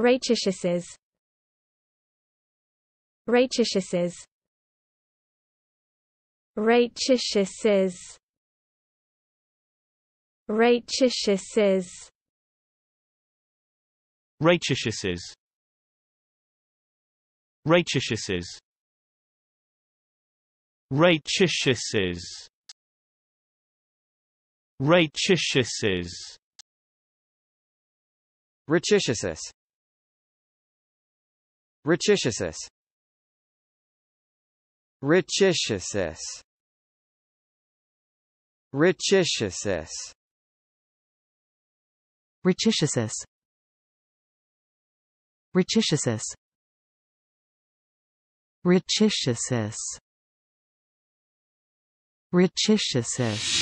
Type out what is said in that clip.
Rachishesses Rachishesses Rachishesses Rachishesses Rachishesses Rachishesses Rachishesses Rachishesses Rachishesses Richicisus Richicisus Richicisus Richicisus Richicisus Richicisus Richicisus